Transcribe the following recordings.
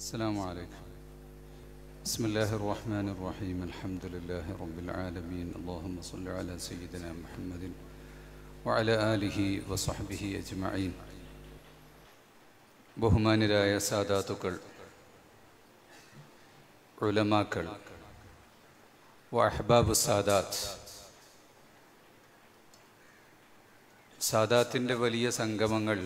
السلام عليكم بسم الله الرحمن الرحيم الحمد لله رب العالمين اللهم صل على سيدنا محمد وعلى آله وصحبه أجمعين بهمان رأي ساداتك علماءك وأحباب السادات سادات വലിയ സംഗമങ്ങൾ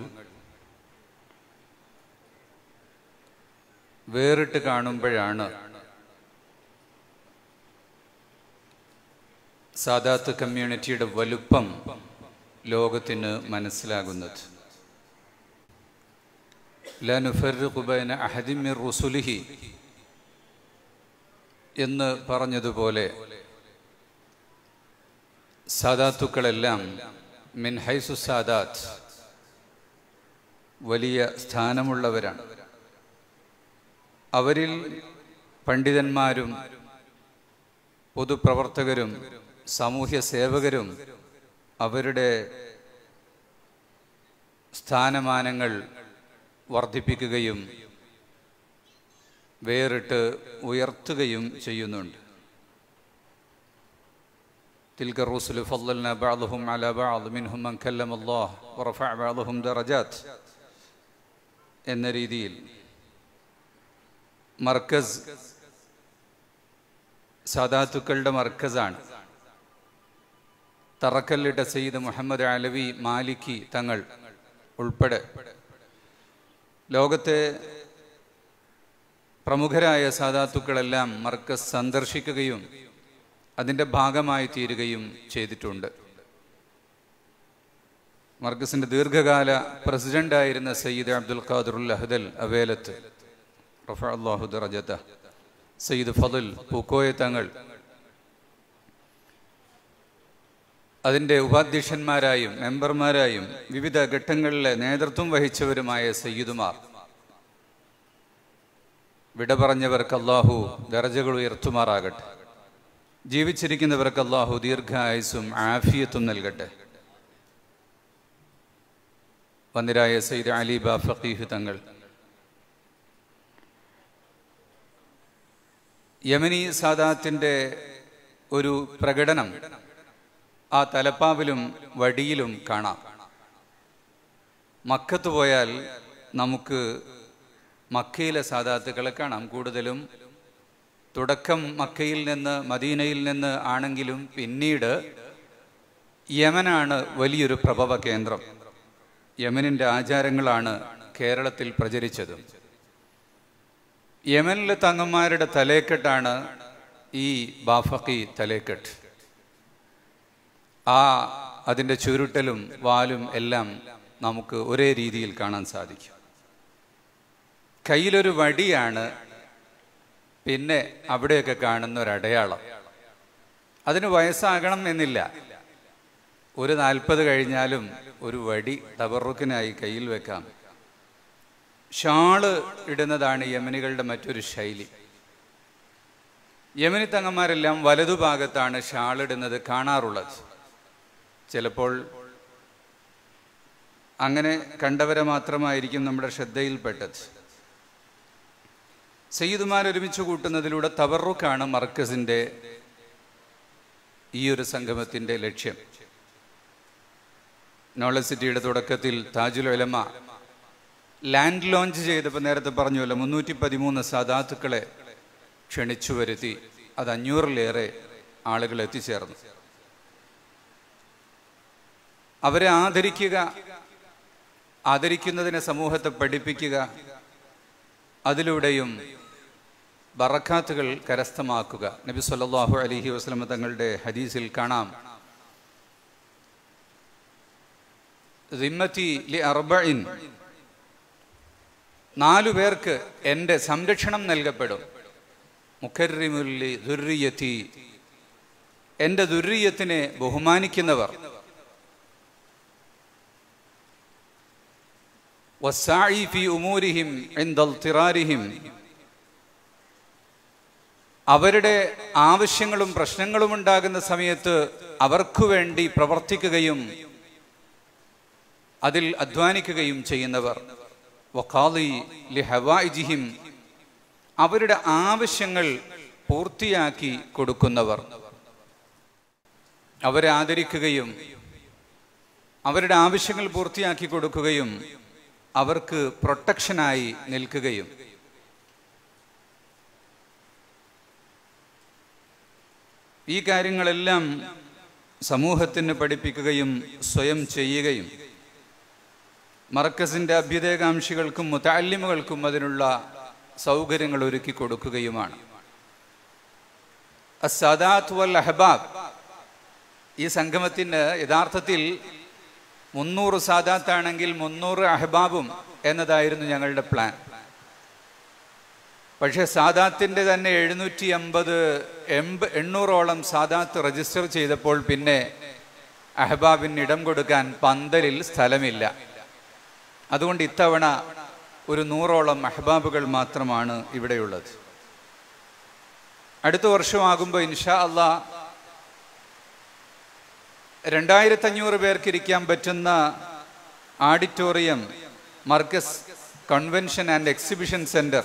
വേറിട്ട് കാണുമ്പോഴാണ് സാദാത്ത് കമ്മ്യൂണിറ്റിയുടെ വലുപ്പം ലോകത്തിന് മനസ്സിലാകുന്നത് റുസുലിഹി എന്ന് പറഞ്ഞതുപോലെ സാദാത്തുക്കളെല്ലാം മിൻ ഹൈസു സാദാത്ത് വലിയ സ്ഥാനമുള്ളവരാണ് അവരിൽ പണ്ഡിതന്മാരും പൊതുപ്രവർത്തകരും സാമൂഹ്യ സേവകരും അവരുടെ സ്ഥാനമാനങ്ങൾ വർദ്ധിപ്പിക്കുകയും വേറിട്ട് ഉയർത്തുകയും ചെയ്യുന്നുണ്ട് എന്ന രീതിയിൽ മർക്കസ് സാദാത്തുക്കളുടെ മർക്കസാണ് തറക്കല്ലിട്ട സെയ്ദ് മുഹമ്മദ് അലവി മാലിക്കി തങ്ങൾ ഉൾപ്പെടെ ലോകത്തെ പ്രമുഖരായ സദാത്തുക്കളെല്ലാം മർക്കസ് സന്ദർശിക്കുകയും അതിൻ്റെ ഭാഗമായി തീരുകയും ചെയ്തിട്ടുണ്ട് മർക്കസിൻ്റെ ദീർഘകാല പ്രസിഡൻ്റായിരുന്ന സയ്യിദ് അബ്ദുൽ ഖാദുറുൽ അഹദൽ അവേലത്ത് സയ്യിദ് ഫതിൽ പൂക്കോയ തങ്ങൾ അതിൻ്റെ ഉപാധ്യക്ഷന്മാരായും മെമ്പർമാരായും വിവിധ ഘട്ടങ്ങളിലെ നേതൃത്വം വഹിച്ചവരുമായ സയ്യിദുമാർ വിട പറഞ്ഞവർക്ക് അള്ളാഹു ദർജകൾ ഉയർത്തുമാറാകട്ടെ ജീവിച്ചിരിക്കുന്നവർക്ക് അള്ളാഹു ദീർഘായുസും ആഫിയത്തും നൽകട്ടെ വന്നിരായ സയ്യിദ് അലി ബാഫീഹ് തങ്ങൾ യമനി സാദാത്തിൻ്റെ ഒരു പ്രകടനം ആ തലപ്പാവിലും വടിയിലും കാണാം മക്കത്ത് പോയാൽ നമുക്ക് മക്കയിലെ സാദാത്തുക്കളെ കാണാം കൂടുതലും തുടക്കം മക്കയിൽ നിന്ന് മദീനയിൽ നിന്ന് ആണെങ്കിലും പിന്നീട് യമനാണ് വലിയൊരു പ്രഭവ കേന്ദ്രം യമനിൻ്റെ ആചാരങ്ങളാണ് കേരളത്തിൽ പ്രചരിച്ചതും യമനിലെ തങ്ങന്മാരുടെ തലേക്കെട്ടാണ് ഈ ബാഫക്കി തലേക്കെട്ട് ആ അതിൻ്റെ ചുരുട്ടലും വാലും എല്ലാം നമുക്ക് ഒരേ രീതിയിൽ കാണാൻ സാധിക്കും കയ്യിലൊരു വടിയാണ് പിന്നെ അവിടെയൊക്കെ കാണുന്ന ഒരു അടയാളം അതിന് വയസ്സാകണം എന്നില്ല ഒരു നാൽപ്പത് കഴിഞ്ഞാലും ഒരു വടി തബറുക്കിനായി കയ്യിൽ വെക്കാം ഷാള് ഇടുന്നതാണ് യമനികളുടെ മറ്റൊരു ശൈലി യമനി തങ്ങന്മാരെല്ലാം വലതുഭാഗത്താണ് ഷാളിടുന്നത് കാണാറുള്ളത് ചിലപ്പോൾ അങ്ങനെ കണ്ടവരെ മാത്രമായിരിക്കും നമ്മുടെ ശ്രദ്ധയിൽപ്പെട്ടത് സയ്യിദുമാർ ഒരുമിച്ച് കൂട്ടുന്നതിലൂടെ തവറുക്കാണ് മർക്കസിൻ്റെ ഈ ഒരു സംഗമത്തിൻ്റെ ലക്ഷ്യം നോളജ് സിറ്റിയുടെ തുടക്കത്തിൽ താജുൽ ഒലമ ലാൻഡ് ലോഞ്ച് ചെയ്തപ്പോൾ നേരത്തെ പറഞ്ഞുവല്ലോ മുന്നൂറ്റി പതിമൂന്ന് സദാത്തുക്കളെ ക്ഷണിച്ചു വരുത്തി അത് അഞ്ഞൂറിലേറെ ആളുകൾ എത്തിച്ചേർന്നു അവരെ ആദരിക്കുക ആദരിക്കുന്നതിനെ സമൂഹത്തെ പഠിപ്പിക്കുക അതിലൂടെയും ബറക്കാത്തുകൾ കരസ്ഥമാക്കുക നബി സല്ലാഹു അലഹി വസ്ലമ തങ്ങളുടെ ഹദീസിൽ കാണാം റിമ്മത്തി ലി അർബഇൻ നാലു പേർക്ക് എൻ്റെ സംരക്ഷണം നൽകപ്പെടും മുഖരിമുല്ലി ദുര്യത്തി എൻ്റെ ദുര്യത്തിനെ ബഹുമാനിക്കുന്നവർ ഉമൂരിഹിം അവരുടെ ആവശ്യങ്ങളും പ്രശ്നങ്ങളും ഉണ്ടാകുന്ന സമയത്ത് അവർക്കു വേണ്ടി പ്രവർത്തിക്കുകയും അതിൽ അധ്വാനിക്കുകയും ചെയ്യുന്നവർ വഖാലി അവരുടെ ആവശ്യങ്ങൾ പൂർത്തിയാക്കി കൊടുക്കുന്നവർ അവരെ ആദരിക്കുകയും അവരുടെ ആവശ്യങ്ങൾ പൂർത്തിയാക്കി കൊടുക്കുകയും അവർക്ക് പ്രൊട്ടക്ഷനായി നിൽക്കുകയും ഈ കാര്യങ്ങളെല്ലാം സമൂഹത്തിന് പഠിപ്പിക്കുകയും സ്വയം ചെയ്യുകയും മർക്കസിൻ്റെ അഭ്യുദയകാംക്ഷികൾക്കും മുത്താലിമുകൾക്കും അതിനുള്ള സൗകര്യങ്ങൾ ഒരുക്കി കൊടുക്കുകയുമാണ് സദാത്ത് വൽ അഹബാബ് ഈ സംഗമത്തിന് യഥാർത്ഥത്തിൽ മുന്നൂറ് സാദാത്താണെങ്കിൽ മുന്നൂറ് അഹബാബും എന്നതായിരുന്നു ഞങ്ങളുടെ പ്ലാൻ പക്ഷേ സാദാത്തിൻ്റെ തന്നെ എഴുന്നൂറ്റി അമ്പത് എൺപ എണ്ണൂറോളം സാദാത്ത് രജിസ്റ്റർ ചെയ്തപ്പോൾ പിന്നെ അഹബാബിന് ഇടം കൊടുക്കാൻ പന്തലിൽ സ്ഥലമില്ല അതുകൊണ്ട് ഇത്തവണ ഒരു നൂറോളം മെഹബാബുകൾ മാത്രമാണ് ഇവിടെയുള്ളത് അടുത്ത വർഷമാകുമ്പോൾ ഇൻഷാ അള്ളാ രണ്ടായിരത്തഞ്ഞൂറ് പേർക്ക് ഇരിക്കാൻ പറ്റുന്ന auditorium Markaz convention and exhibition centre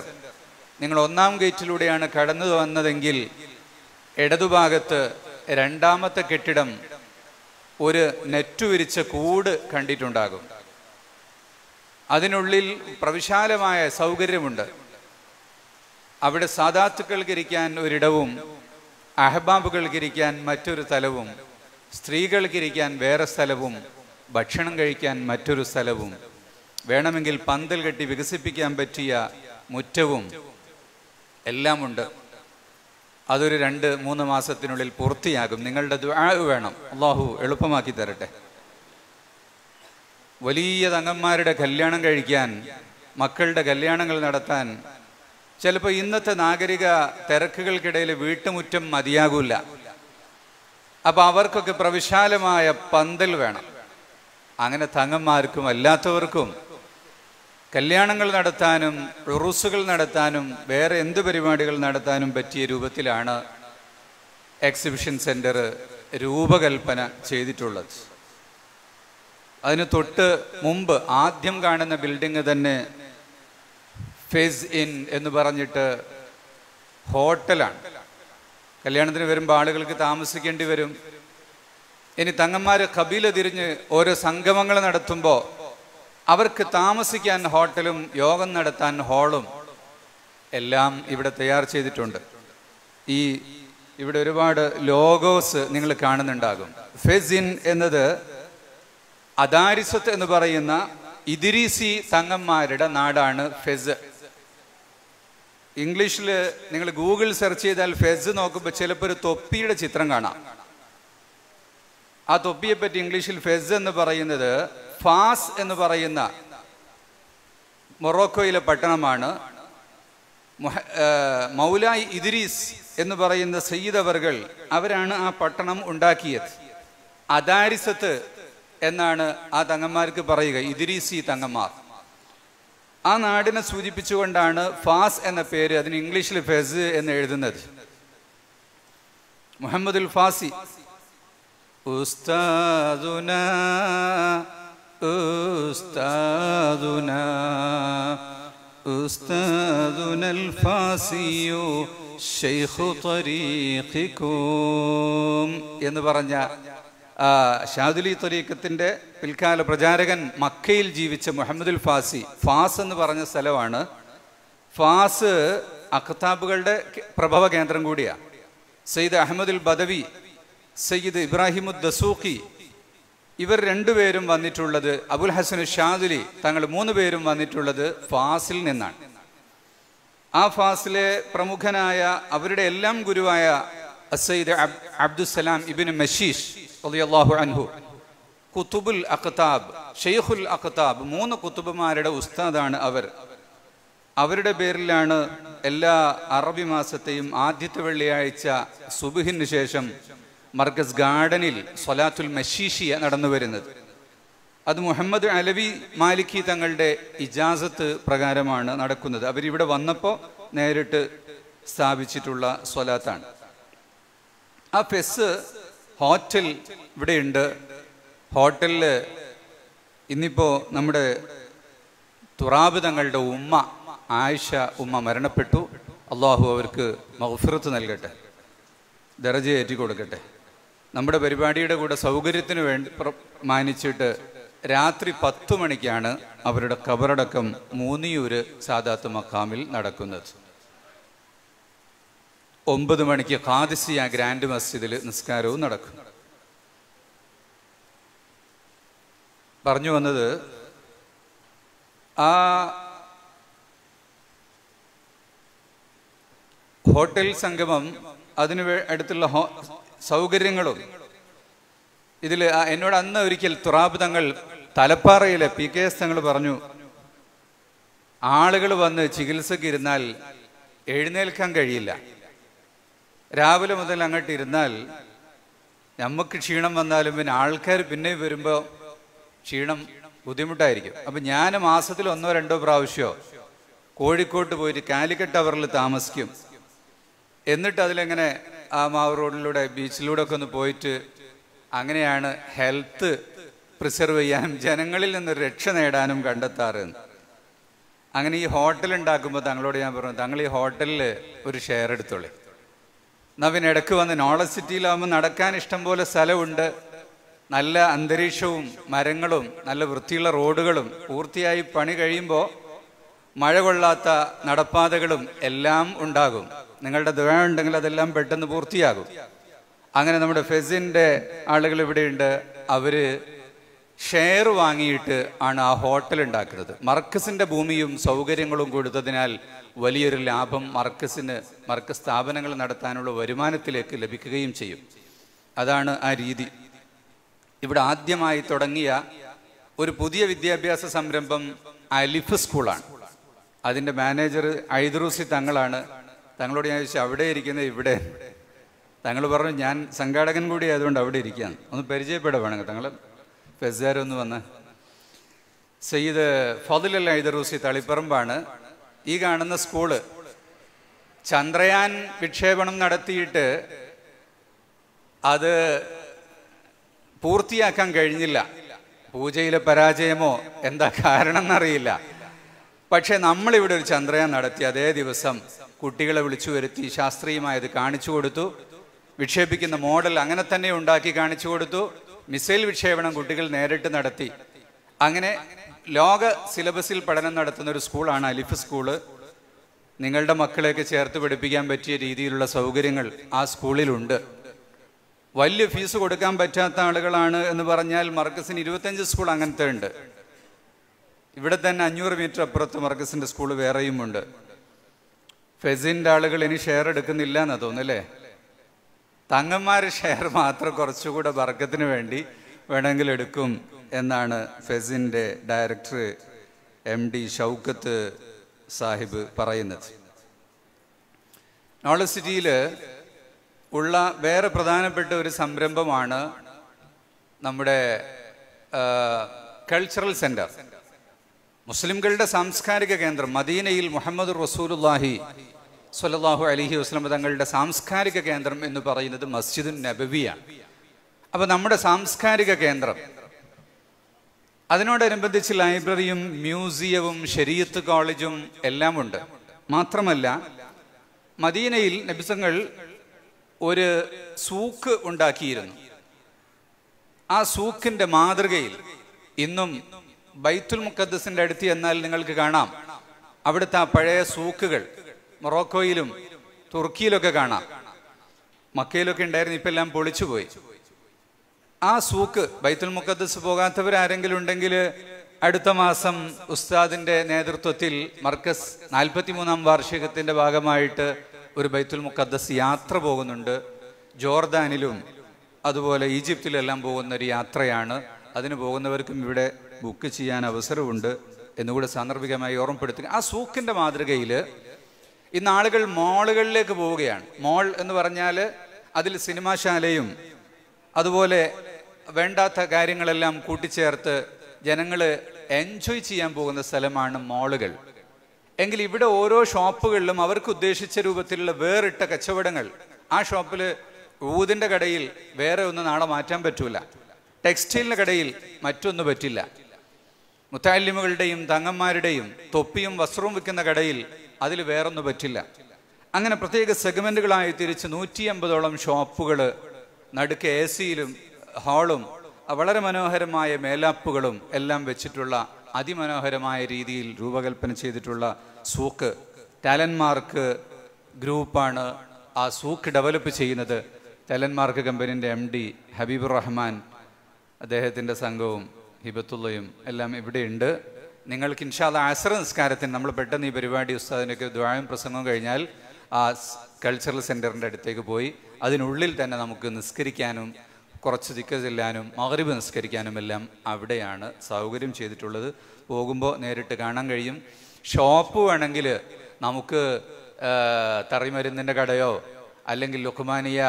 നിങ്ങൾ ഒന്നാം ഗേറ്റിലൂടെയാണ് കടന്നു വന്നതെങ്കിൽ ഇടതുഭാഗത്ത് രണ്ടാമത്തെ കെട്ടിടം ഒരു നെറ്റ് കൂട് കണ്ടിട്ടുണ്ടാകും അതിനുള്ളിൽ പ്രവിശാലമായ സൗകര്യമുണ്ട് അവിടെ സാദാത്തുക്കൾക്ക് ഇരിക്കാൻ ഒരിടവും അഹബാബുകൾക്ക് ഇരിക്കാൻ മറ്റൊരു സ്ഥലവും സ്ത്രീകൾക്ക് ഇരിക്കാൻ വേറെ സ്ഥലവും ഭക്ഷണം കഴിക്കാൻ മറ്റൊരു സ്ഥലവും വേണമെങ്കിൽ പന്തൽ കെട്ടി വികസിപ്പിക്കാൻ പറ്റിയ മുറ്റവും എല്ലാമുണ്ട് അതൊരു രണ്ട് മൂന്ന് മാസത്തിനുള്ളിൽ പൂർത്തിയാകും നിങ്ങളുടെ ദുആ വേണം അള്ളാഹു എളുപ്പമാക്കി തരട്ടെ വലിയ തങ്ങന്മാരുടെ കല്യാണം കഴിക്കാൻ മക്കളുടെ കല്യാണങ്ങൾ നടത്താൻ ചിലപ്പോൾ ഇന്നത്തെ നാഗരിക തിരക്കുകൾക്കിടയിൽ വീട്ടുമുറ്റം മതിയാകൂല അപ്പം അവർക്കൊക്കെ പ്രവിശാലമായ പന്തൽ വേണം അങ്ങനെ തങ്ങന്മാർക്കും അല്ലാത്തവർക്കും കല്യാണങ്ങൾ നടത്താനും ഉറുസുകൾ നടത്താനും വേറെ എന്ത് പരിപാടികൾ നടത്താനും പറ്റിയ രൂപത്തിലാണ് എക്സിബിഷൻ സെൻറ്റർ രൂപകൽപ്പന ചെയ്തിട്ടുള്ളത് അതിന് തൊട്ട് മുമ്പ് ആദ്യം കാണുന്ന ബിൽഡിംഗ് തന്നെ ഫേസ് ഇൻ എന്ന് പറഞ്ഞിട്ട് ഹോട്ടലാണ് കല്യാണത്തിന് വരുമ്പോൾ ആളുകൾക്ക് താമസിക്കേണ്ടി വരും ഇനി തങ്ങന്മാർ കബീല തിരിഞ്ഞ് ഓരോ സംഗമങ്ങൾ നടത്തുമ്പോൾ അവർക്ക് താമസിക്കാൻ ഹോട്ടലും യോഗം നടത്താൻ ഹാളും എല്ലാം ഇവിടെ തയ്യാർ ചെയ്തിട്ടുണ്ട് ഈ ഇവിടെ ഒരുപാട് ലോഗോസ് നിങ്ങൾ കാണുന്നുണ്ടാകും ഫെസിൻ എന്നത് അദാരിസത്ത് എന്ന് പറയുന്ന ഇതിരിസി തങ്ങന്മാരുടെ നാടാണ് ഫെസ് ഇംഗ്ലീഷിൽ നിങ്ങൾ ഗൂഗിൾ സെർച്ച് ചെയ്താൽ ഫെസ് നോക്കുമ്പോൾ ചിലപ്പോൾ ഒരു തൊപ്പിയുടെ ചിത്രം കാണാം ആ തൊപ്പിയെ പറ്റി ഇംഗ്ലീഷിൽ ഫെസ് എന്ന് പറയുന്നത് ഫാസ് എന്ന് പറയുന്ന മൊറോക്കോയിലെ പട്ടണമാണ് മൗലായി ഇദ്രീസ് എന്ന് പറയുന്ന സയ്യിദ് അവർ അവരാണ് ആ പട്ടണം ഉണ്ടാക്കിയത് അദാരിസത്ത് എന്നാണ് ആ തങ്ങന്മാർക്ക് പറയുക ഇദ്രീസി തങ്ങന്മാർ ആ നാടിനെ സൂചിപ്പിച്ചുകൊണ്ടാണ് ഫാസ് എന്ന പേര് അതിന് ഇംഗ്ലീഷിൽ ഫെസ് എന്ന് എഴുതുന്നത് മുഹമ്മദുൽ ഫാസി ഉസ്താദുന ഉസ്താദുന ഉസ്താദുന ഫാസിയോ ഷെയ്ഖു എന്ന് പറഞ്ഞ ഷാദുലി ത്വരീഖത്തിൻ്റെ പിൽക്കാല പ്രചാരകൻ മക്കയിൽ ജീവിച്ച മുഹമ്മദുൽ ഫാസി ഫാസ് എന്ന് പറഞ്ഞ സ്ഥലമാണ് ഫാസ് അഖ്താബുകളുടെ പ്രഭവ കേന്ദ്രം കൂടിയാണ് സയ്യിദ് അഹമ്മദുൽ ബദവി സയ്യിദ് ഇബ്രാഹിമുദ് ദസൂഖി ഇവർ രണ്ടുപേരും വന്നിട്ടുള്ളത് അബുൽ ഹസൻ ഷാദുലി തങ്ങൾ മൂന്ന് പേരും വന്നിട്ടുള്ളത് ഫാസിൽ നിന്നാണ് ആ ഫാസിലെ പ്രമുഖനായ അവരുടെ എല്ലാം ഗുരുവായ സയ്യിദ് അബ്ദുസലാം ഇബിൻ മഷീഷ് റളിയല്ലാഹു അൻഹു കുത്തുബുൽ അഖ്താബ് ഷെയ്ഖുൽ അഖ്താബ് മൂന്ന് കുത്തുബുമാരുടെ ഉസ്താദാണ് അവർ അവരുടെ പേരിലാണ് എല്ലാ അറബി മാസത്തെയും ആദ്യത്തെ വെള്ളിയാഴ്ച സുബുഹിന് ശേഷം മർഗസ് ഗാർഡനിൽ സൊലാത്തുൽ മഷീഷിയ നടന്നു വരുന്നത് അത് മുഹമ്മദ് അലവി മാലിക്കി തങ്ങളുടെ ഇജാസത്ത് പ്രകാരമാണ് നടക്കുന്നത് അവരിവിടെ വന്നപ്പോൾ നേരിട്ട് സ്ഥാപിച്ചിട്ടുള്ള സ്വലാത്താണ് ആ ഫെസ് ഹോട്ടൽ ഇവിടെയുണ്ട് ഹോട്ടലിൽ ഇന്നിപ്പോ നമ്മുടെ തുറാബ് തങ്ങളുടെ ഉമ്മ ആയിഷ ഉമ്മ മരണപ്പെട്ടു അള്ളാഹു അവർക്ക് മൗഫിറത്ത് നൽകട്ടെ ദറജയേറ്റി കൊടുക്കട്ടെ നമ്മുടെ പരിപാടിയുടെ കൂടെ സൗകര്യത്തിന് വേണ്ടി മാനിച്ചിട്ട് രാത്രി പത്തു മണിക്കാണ് അവരുടെ കബറടക്കം മൂന്നിയൂര് സാദാത്ത് മക്കാമിൽ നടക്കുന്നത് ഒമ്പത് മണിക്ക് ഖാദിസിയ ഗ്രാൻഡ് മസ്ജിദിൽ നിസ്കാരവും നടക്കും പറഞ്ഞു വന്നത് ആ ഹോട്ടൽ സംഗമം അതിനു അടുത്തുള്ള സൗകര്യങ്ങളും ഇതിൽ എന്നോട് അന്ന് ഒരിക്കൽ തുറാബ് തങ്ങൾ തലപ്പാറയിലെ പി കെ എസ് തങ്ങൾ പറഞ്ഞു ആളുകൾ വന്ന് ചികിത്സയ്ക്ക് ഇരുന്നാൽ എഴുന്നേൽക്കാൻ കഴിയില്ല രാവിലെ മുതൽ അങ്ങോട്ട് ഇരുന്നാൽ നമുക്ക് ക്ഷീണം വന്നാലും പിന്നെ ആൾക്കാർ പിന്നെ വരുമ്പോൾ ക്ഷീണം ബുദ്ധിമുട്ടായിരിക്കും അപ്പം ഞാൻ മാസത്തിൽ ഒന്നോ രണ്ടോ പ്രാവശ്യമോ കോഴിക്കോട്ട് പോയിട്ട് കാലിക്കറ്റ് ടവറിൽ താമസിക്കും എന്നിട്ട് അതിലെങ്ങനെ ആ മാവ് റോഡിലൂടെ ബീച്ചിലൂടെ ഒക്കെ ഒന്ന് പോയിട്ട് അങ്ങനെയാണ് ഹെൽത്ത് പ്രിസർവ് ചെയ്യാനും ജനങ്ങളിൽ നിന്ന് രക്ഷ നേടാനും കണ്ടെത്താറ് അങ്ങനെ ഈ ഹോട്ടൽ ഉണ്ടാക്കുമ്പോൾ തങ്ങളോട് ഞാൻ പറഞ്ഞു തങ്ങൾ ഈ ഹോട്ടലിൽ ഒരു ഷെയർ എടുത്തോളേ നവൻ ഇടക്ക് വന്ന് നോളജ് സിറ്റിയിലാവുമ്പോൾ നടക്കാൻ ഇഷ്ടം പോലെ സ്ഥലമുണ്ട് നല്ല അന്തരീക്ഷവും മരങ്ങളും നല്ല വൃത്തിയുള്ള റോഡുകളും പൂർത്തിയായി പണി കഴിയുമ്പോൾ മഴ കൊള്ളാത്ത നടപ്പാതകളും എല്ലാം ഉണ്ടാകും നിങ്ങളുടെ ദുഴ ഉണ്ടെങ്കിൽ അതെല്ലാം പെട്ടെന്ന് പൂർത്തിയാകും അങ്ങനെ നമ്മുടെ ഫെസിൻ്റെ ആളുകൾ ഇവിടെയുണ്ട് അവര് ഷെയർ വാങ്ങിയിട്ട് ആണ് ആ ഹോട്ടൽ ഉണ്ടാക്കുന്നത് മർക്കസിൻ്റെ ഭൂമിയും സൗകര്യങ്ങളും കൊടുത്തതിനാൽ വലിയൊരു ലാഭം മർക്കസിന് മർക്ക സ്ഥാപനങ്ങൾ നടത്താനുള്ള വരുമാനത്തിലേക്ക് ലഭിക്കുകയും ചെയ്യും അതാണ് ആ രീതി ഇവിടെ ആദ്യമായി തുടങ്ങിയ ഒരു പുതിയ വിദ്യാഭ്യാസ സംരംഭം അലിഫ് സ്കൂളാണ് അതിൻ്റെ മാനേജർ ഐദ്രൂസി തങ്ങളാണ് തങ്ങളോട് ഞാൻ ചോദിച്ചു അവിടെ ഇരിക്കുന്നത് ഇവിടെ തങ്ങൾ പറഞ്ഞു ഞാൻ സംഘാടകൻ കൂടി ആയതുകൊണ്ട് അവിടെ ഇരിക്കുകയാണ് ഒന്ന് പരിചയപ്പെടുവാണെങ്കിൽ തങ്ങൾ ഫെസാരൊന്ന് വന്ന് സയ്യിദ് ഫതിലല്ല ഐദറൂസി തളിപ്പറമ്പാണ് ഈ കാണുന്ന സ്കൂള് ചന്ദ്രയാൻ വിക്ഷേപണം നടത്തിയിട്ട് അത് പൂർത്തിയാക്കാൻ കഴിഞ്ഞില്ല പൂജയിലെ പരാജയമോ എന്താ കാരണം എന്നറിയില്ല പക്ഷേ നമ്മളിവിടെ ഒരു ചന്ദ്രയാൻ നടത്തി അതേ ദിവസം കുട്ടികളെ വിളിച്ചു വരുത്തി ശാസ്ത്രീയമായത് കാണിച്ചു കൊടുത്തു വിക്ഷേപിക്കുന്ന മോഡൽ അങ്ങനെ തന്നെ ഉണ്ടാക്കി കാണിച്ചു കൊടുത്തു മിസൈൽ വിക്ഷേപണം കുട്ടികൾ നേരിട്ട് നടത്തി അങ്ങനെ ലോക സിലബസിൽ പഠനം നടത്തുന്ന ഒരു സ്കൂളാണ് അലിഫ് സ്കൂള് നിങ്ങളുടെ മക്കളെയൊക്കെ ചേർത്ത് പഠിപ്പിക്കാൻ പറ്റിയ രീതിയിലുള്ള സൗകര്യങ്ങൾ ആ സ്കൂളിലുണ്ട് വലിയ ഫീസ് കൊടുക്കാൻ പറ്റാത്ത ആളുകളാണ് എന്ന് പറഞ്ഞാൽ മർക്കസിന് ഇരുപത്തഞ്ച് സ്കൂൾ അങ്ങനത്തെ ഉണ്ട് ഇവിടെ തന്നെ അഞ്ഞൂറ് മീറ്റർ അപ്പുറത്ത് മർക്കസിൻ്റെ സ്കൂൾ വേറെയുമുണ്ട് ഫെസിൻ്റെ ആളുകൾ ഇനി ഷെയർ എടുക്കുന്നില്ല എന്നാ തോന്നുന്നല്ലേ തങ്ങന്മാര് ഷെയർ മാത്രം കുറച്ചുകൂടെ വർഗത്തിന് വേണ്ടി വേണമെങ്കിൽ എടുക്കും എന്നാണ് ഫെസിൻ്റെ director M D Shoukath Sahib പറയുന്നത് നോളജ് സിറ്റിയിൽ ഉള്ള വേറെ പ്രധാനപ്പെട്ട ഒരു സംരംഭമാണ് നമ്മുടെ കൾച്ചറൽ സെൻറ്റർ മുസ്ലിംകളുടെ സാംസ്കാരിക കേന്ദ്രം മദീനയിൽ മുഹമ്മദ് റസൂലുല്ലാഹി സല്ലാഹു അലിഹി വസ്ലം തങ്ങളുടെ സാംസ്കാരിക കേന്ദ്രം എന്ന് പറയുന്നത് മസ്ജിദുൻ നബവിയാണ് അപ്പോൾ നമ്മുടെ സാംസ്കാരിക കേന്ദ്രം അതിനോടനുബന്ധിച്ച് ലൈബ്രറിയും മ്യൂസിയവും ഷെരീയത്ത് കോളേജും എല്ലാം ഉണ്ട് മാത്രമല്ല മദീനയിൽ നബിസങ്ങൾ ഒരു സൂക്ക് ഉണ്ടാക്കിയിരുന്നു ആ സൂക്കിന്റെ മാതൃകയിൽ ഇന്നും ബൈത്തുൽ മുക്കദ്സിന്റെ അടുത്ത് എന്നാൽ നിങ്ങൾക്ക് കാണാം അവിടുത്തെ ആ പഴയ സൂക്കുകൾ മൊറോക്കോയിലും തുർക്കിയിലൊക്കെ കാണാം മക്കയിലൊക്കെ ഉണ്ടായിരുന്നു ഇപ്പം എല്ലാം പൊളിച്ചുപോയി ആ സൂക്ക് ബൈത്തുൽ മുക്കദ്സ് ആരെങ്കിലും ഉണ്ടെങ്കിൽ അടുത്ത മാസം ഉസ്താദിന്റെ നേതൃത്വത്തിൽ മർക്കസ് നാൽപ്പത്തിമൂന്നാം വാർഷികത്തിന്റെ ഭാഗമായിട്ട് ഒരു ബൈത്തുൽ മുക്കദ്സ് യാത്ര പോകുന്നുണ്ട് ജോർദാനിലും അതുപോലെ ഈജിപ്തിലെല്ലാം പോകുന്ന ഒരു യാത്രയാണ് അതിന് പോകുന്നവർക്കും ഇവിടെ ബുക്ക് ചെയ്യാൻ അവസരമുണ്ട് എന്നുകൂടെ സാന്ദർഭികമായി ഓർമ്മപ്പെടുത്തുക ആ സൂക്കിന്റെ മാതൃകയിൽ ഇന്ന് ആളുകൾ മോളുകളിലേക്ക് പോവുകയാണ് മോൾ എന്ന് പറഞ്ഞാൽ അതിൽ സിനിമാശാലയും അതുപോലെ വേണ്ടാത്ത കാര്യങ്ങളെല്ലാം കൂട്ടിച്ചേർത്ത് ജനങ്ങൾ എൻജോയ് ചെയ്യാൻ പോകുന്ന സ്ഥലമാണ് മോളുകൾ എങ്കിൽ ഇവിടെ ഓരോ ഷോപ്പുകളിലും അവർക്ക് ഉദ്ദേശിച്ച രൂപത്തിലുള്ള വേറിട്ട കച്ചവടങ്ങൾ ആ ഷോപ്പിൽ ഊതിൻ്റെ കടയിൽ വേറെ ഒന്ന് നാളെ മാറ്റാൻ പറ്റൂല ടെക്സ്റ്റൈലിൻ്റെ കടയിൽ മറ്റൊന്ന് പറ്റില്ല മുത്താലിമുകളുടെയും തങ്ങന്മാരുടെയും തൊപ്പിയും വസ്ത്രവും വിൽക്കുന്ന കടയിൽ അതിൽ വേറൊന്നും പറ്റില്ല അങ്ങനെ പ്രത്യേക സെഗ്മെന്റുകളായി തിരിച്ച് നൂറ്റി അമ്പതോളം ഷോപ്പുകൾ നടുക്ക് എ സിയിലും ഹാളും വളരെ മനോഹരമായ മേലാപ്പുകളും എല്ലാം വെച്ചിട്ടുള്ള അതിമനോഹരമായ രീതിയിൽ രൂപകൽപ്പന ചെയ്തിട്ടുള്ള സൂക്ക് ടാലന്മാർക്ക് ഗ്രൂപ്പാണ് ആ സൂക്ക് ഡെവലപ്പ് ചെയ്യുന്നത് ടാലന്മാർക്ക് കമ്പനീൻ്റെ എം ഡി ഹബീബുർ റഹ്മാൻ അദ്ദേഹത്തിൻ്റെ സംഘവും ഹിബത്തുള്ളയും എല്ലാം ഇവിടെയുണ്ട് നിങ്ങൾക്ക് ഇൻഷാല്ല അസർ നിസ്കാരത്തിന് നമ്മൾ പെട്ടെന്ന് ഈ പരിപാടി ഉസ്താദിനൊക്കെ ദ്വായം പ്രസംഗം കഴിഞ്ഞാൽ ആ കൾച്ചറൽ സെൻറ്ററിൻ്റെ അടുത്തേക്ക് പോയി അതിനുള്ളിൽ തന്നെ നമുക്ക് നിസ്കരിക്കാനും കുറച്ച് ദിക്ക ചെല്ലാനും മകരീബ് നിസ്കരിക്കാനും എല്ലാം അവിടെയാണ് സൗകര്യം ചെയ്തിട്ടുള്ളത് പോകുമ്പോൾ നേരിട്ട് കാണാൻ കഴിയും ഷോപ്പ് വേണമെങ്കിൽ നമുക്ക് തറിമരുന്നിൻ്റെ കടയോ അല്ലെങ്കിൽ ലുഖ്മാനിയ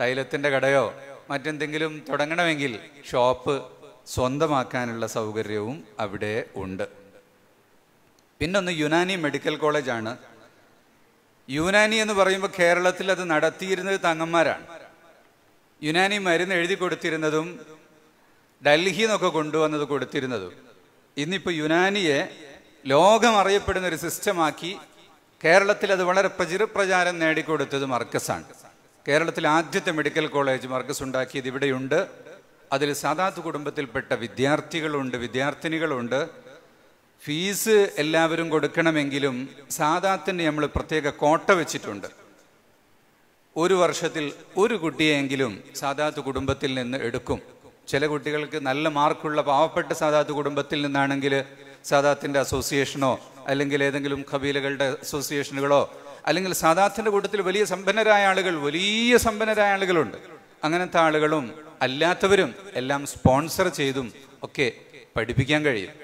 തൈലത്തിൻ്റെ കടയോ മറ്റെന്തെങ്കിലും തുടങ്ങണമെങ്കിൽ ഷോപ്പ് സ്വന്തമാക്കാനുള്ള സൗകര്യവും അവിടെ ഉണ്ട് പിന്നൊന്ന് യുനാനി മെഡിക്കൽ കോളേജാണ് യുനാനി എന്ന് പറയുമ്പോൾ കേരളത്തിൽ അത് നടത്തിയിരുന്നത് തങ്ങന്മാരാണ് യുനാനി മരുന്ന് എഴുതി കൊടുത്തിരുന്നതും ഡൽഹി എന്നൊക്കെ കൊണ്ടുവന്നത് കൊടുത്തിരുന്നതും ഇന്നിപ്പോൾ യുനാനിയെ ലോകം അറിയപ്പെടുന്ന ഒരു സിസ്റ്റമാക്കി കേരളത്തിൽ അത് വളരെ പ്രചിരപ്രചാരം നേടിക്കൊടുത്തത് മർക്കസാണ് കേരളത്തിൽ ആദ്യത്തെ മെഡിക്കൽ കോളേജ് മർക്കസ് ഉണ്ടാക്കിയത് ഇവിടെയുണ്ട് അതിൽ സാദാത്ത് കുടുംബത്തിൽപ്പെട്ട വിദ്യാർത്ഥികളുണ്ട് വിദ്യാർത്ഥിനികളുണ്ട് ഫീസ് എല്ലാവരും കൊടുക്കണമെങ്കിലും സാദാത്തിന് നമ്മൾ പ്രത്യേക കോട്ട വെച്ചിട്ടുണ്ട് ഒരു വർഷത്തിൽ ഒരു കുട്ടിയെങ്കിലും സാദാത്ത് കുടുംബത്തിൽ നിന്ന് എടുക്കും ചില കുട്ടികൾക്ക് നല്ല മാർക്കുള്ള പാവപ്പെട്ട സാദാത്ത് കുടുംബത്തിൽ നിന്നാണെങ്കിൽ സാദാത്തിൻ്റെ അസോസിയേഷനോ അല്ലെങ്കിൽ ഏതെങ്കിലും കബീലകളുടെ അസോസിയേഷനുകളോ അല്ലെങ്കിൽ സാദാത്തിൻ്റെ കൂട്ടത്തിൽ വലിയ സമ്പന്നരായ ആളുകൾ വലിയ സമ്പന്നരായ ആളുകളുണ്ട് അങ്ങനത്തെ ആളുകളും അല്ലാത്തവരും എല്ലാം സ്പോൺസർ ചെയ്തും ഒക്കെ പഠിപ്പിക്കാൻ കഴിയും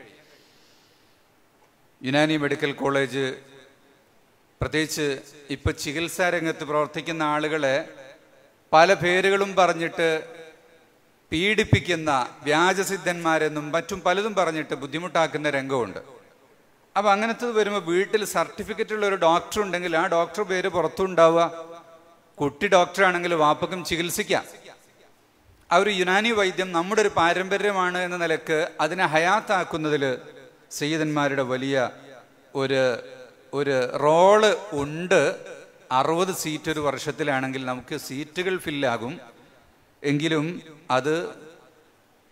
യുനാനി മെഡിക്കൽ കോളേജ് പ്രത്യേകിച്ച് ഇപ്പം ചികിത്സാ രംഗത്ത് പ്രവർത്തിക്കുന്ന ആളുകളെ പല പേരുകളും പറഞ്ഞിട്ട് പീഡിപ്പിക്കുന്ന വ്യാജസിദ്ധന്മാരെന്നും മറ്റും പലതും പറഞ്ഞിട്ട് ബുദ്ധിമുട്ടാക്കുന്ന രംഗമുണ്ട് അപ്പോൾ അങ്ങനത്തെ വരുമ്പോൾ വീട്ടിൽ സർട്ടിഫിക്കറ്റ് ഉള്ള ഒരു ഡോക്ടർ ഉണ്ടെങ്കിൽ ആ ഡോക്ടർ പേര് പുറത്തുണ്ടാവുക കുട്ടി ഡോക്ടറാണെങ്കിൽ വാപ്പക്കും ചികിത്സിക്കാം ആ ഒരു യുനാനി വൈദ്യം നമ്മുടെ ഒരു പാരമ്പര്യമാണ് എന്ന നിലക്ക് അതിനെ ഹയാത്താക്കുന്നതിൽ സയ്യിദന്മാരുടെ വലിയ ഒരു ഒരു റോള് ഉണ്ട് അറുപത് സീറ്റ് ഒരു വർഷത്തിലാണെങ്കിൽ നമുക്ക് സീറ്റുകൾ ഫില്ലാകും എങ്കിലും അത്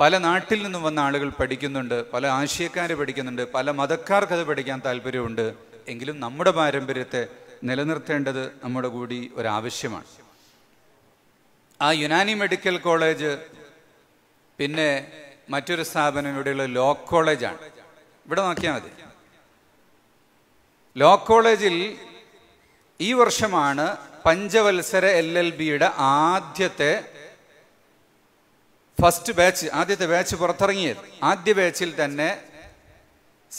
പല നാട്ടിൽ നിന്നും വന്ന ആളുകൾ പഠിക്കുന്നുണ്ട് പല ആശയക്കാർ പഠിക്കുന്നുണ്ട് പല മതക്കാർക്ക് അത് പഠിക്കാൻ താല്പര്യമുണ്ട് എങ്കിലും നമ്മുടെ പാരമ്പര്യത്തെ നിലനിർത്തേണ്ടത് നമ്മുടെ കൂടി ഒരാവശ്യമാണ് ആ യുനാനി മെഡിക്കൽ കോളേജ് പിന്നെ മറ്റൊരു സ്ഥാപനം ഇവിടെയുള്ള ലോ കോളേജാണ് ഇവിടെ നോക്കിയാൽ മതി ലോ കോളേജിൽ ഈ വർഷമാണ് പഞ്ചവത്സര എൽ എൽ ബിയുടെ ആദ്യത്തെ ഫസ്റ്റ് ബാച്ച് ആദ്യത്തെ ബാച്ച് പുറത്തിറങ്ങിയത് ആദ്യ ബാച്ചിൽ തന്നെ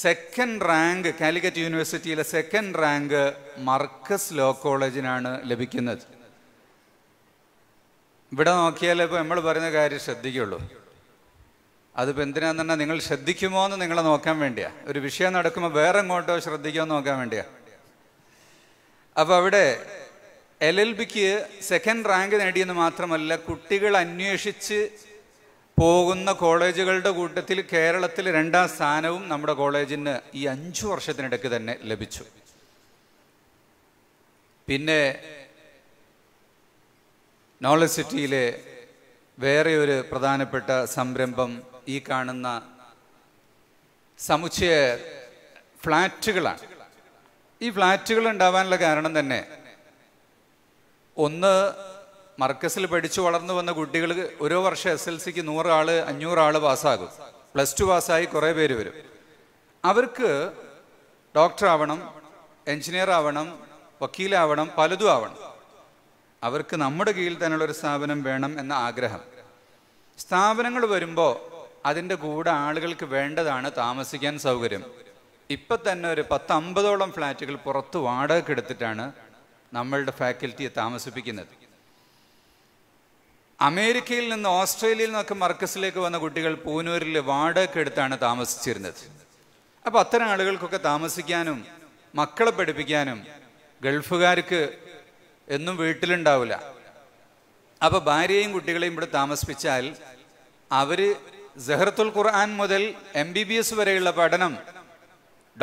സെക്കൻഡ് റാങ്ക് കാലിക്കറ്റ് യൂണിവേഴ്സിറ്റിയിലെ സെക്കൻഡ് റാങ്ക് മർക്കസ് ലോ കോളേജിനാണ് ലഭിക്കുന്നത് ഇവിടെ നോക്കിയാലേ ഇപ്പോൾ നമ്മൾ പറയുന്ന കാര്യം ശ്രദ്ധിക്കുള്ളൂ അതിപ്പോൾ എന്തിനാന്ന് പറഞ്ഞാൽ നിങ്ങൾ ശ്രദ്ധിക്കുമോ എന്ന് നിങ്ങളെ നോക്കാൻ വേണ്ടിയാ ഒരു വിഷയം നടക്കുമ്പോൾ വേറെ എങ്ങോട്ടോ ശ്രദ്ധിക്കുമോ എന്ന് നോക്കാൻ വേണ്ടിയാ അപ്പോൾ അവിടെ എൽ എൽ ബിക്ക് സെക്കൻഡ് റാങ്ക് നേടിയെന്ന് മാത്രമല്ല കുട്ടികൾ അന്വേഷിച്ച് പോകുന്ന കോളേജുകളുടെ കൂട്ടത്തിൽ കേരളത്തിൽ രണ്ടാം സ്ഥാനവും നമ്മുടെ കോളേജിന് ഈ അഞ്ചു വർഷത്തിനിടയ്ക്ക് തന്നെ ലഭിച്ചു പിന്നെ നോളജ് സിറ്റിയിലെ വേറെ ഒരു പ്രധാനപ്പെട്ട സംരംഭം ഈ കാണുന്ന സമുച്ചയ ഫ്ലാറ്റുകളാണ് ഈ ഫ്ലാറ്റുകൾ ഉണ്ടാവാനുള്ള കാരണം തന്നെ ഒന്ന് മർക്കസിൽ പഠിച്ചു വളർന്നു വന്ന കുട്ടികൾ ഓരോ വർഷം എസ് എൽ സിക്ക് നൂറാള് അഞ്ഞൂറാള് പാസ്സാകും പ്ലസ് ടു പാസ്സായി കുറേ പേര് വരും അവർക്ക് ഡോക്ടർ ആവണം എഞ്ചിനീയർ ആവണം വക്കീലാവണം പലതും ആവണം അവർക്ക് നമ്മുടെ കീഴിൽ തന്നെയുള്ള ഒരു സ്ഥാപനം വേണം എന്ന ആഗ്രഹം സ്ഥാപനങ്ങൾ വരുമ്പോൾ അതിൻ്റെ കൂടെ ആളുകൾക്ക് വേണ്ടതാണ് താമസിക്കാൻ സൗകര്യം ഇപ്പൊ തന്നെ ഒരു അമ്പതോളം ഫ്ലാറ്റുകൾ പുറത്ത് വാടകയ്ക്ക് എടുത്തിട്ടാണ് നമ്മളുടെ ഫാക്കൽറ്റിയെ താമസിപ്പിക്കുന്നത് അമേരിക്കയിൽ നിന്ന് ഓസ്ട്രേലിയയിൽ നിന്നൊക്കെ മർക്കസിലേക്ക് വന്ന കുട്ടികൾ പൂനൂരിൽ വാടകയ്ക്ക് എടുത്താണ് താമസിച്ചിരുന്നത് അപ്പോൾ അത്തരം ആളുകൾക്കൊക്കെ താമസിക്കാനും മക്കളെ പഠിപ്പിക്കാനും ഗൾഫുകാർക്ക് എന്നും വീട്ടിലുണ്ടാവില്ല അപ്പോൾ ഭാര്യയും കുട്ടികളെയും ഇവിടെ താമസിപ്പിച്ചാൽ അവര് സെഹ്റത്തുൽ ഖുർആൻ മുതൽ എം ബി ബി എസ് വരെയുള്ള പഠനം